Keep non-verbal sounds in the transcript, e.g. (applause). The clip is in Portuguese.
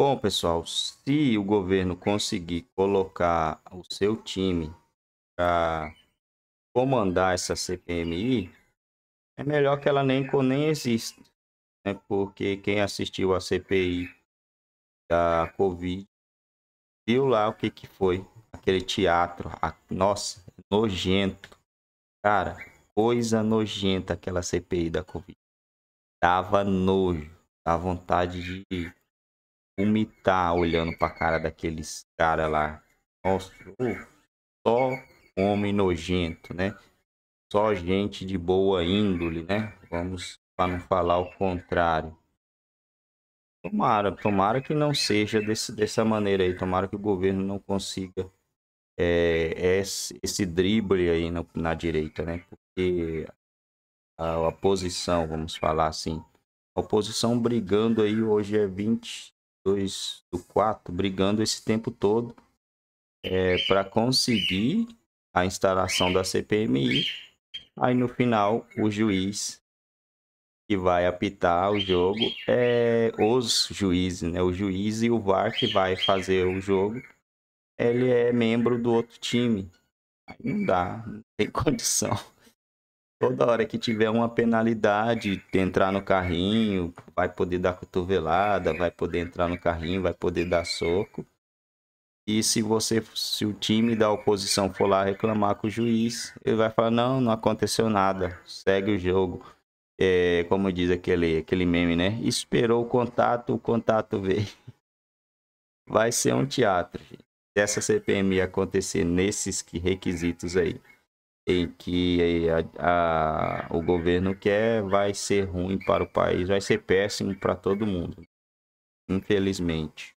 Bom, pessoal, se o governo conseguir colocar o seu time para comandar essa CPMI, é melhor que ela nem, nem exista. Né? Porque quem assistiu a CPI da Covid viu lá o que, que foi aquele teatro. A, nossa, nojento. Cara, coisa nojenta aquela CPI da Covid. Dava nojo, a vontade de vomitar olhando pra cara daqueles cara lá. Nossa, só homem nojento, né? Só gente de boa índole, né? Vamos para não falar o contrário. Tomara, tomara que não seja desse, dessa maneira aí. Tomara que o governo não consiga é, é esse, esse drible aí na, na direita, né? Porque a oposição, vamos falar assim, a oposição brigando aí hoje é 20, 2, do 4, brigando esse tempo todo é, para conseguir a instalação da CPMI. Aí no final, o juiz que vai apitar o jogo é os juízes, né? O juiz e o VAR que vai fazer o jogo, ele é membro do outro time. Aí não dá, não tem (laughs) condição. Toda hora que tiver uma penalidade, de entrar no carrinho, vai poder dar cotovelada, vai poder entrar no carrinho, vai poder dar soco. E se você, se o time da oposição for lá reclamar com o juiz, ele vai falar não, não aconteceu nada, segue o jogo. É, como diz aquele, aquele meme, né? Esperou o contato, o contato veio. Vai ser um teatro. Gente. Se essa CPM acontecer nesses requisitos aí e que a, a, o governo quer vai ser ruim para o país, vai ser péssimo para todo mundo, infelizmente.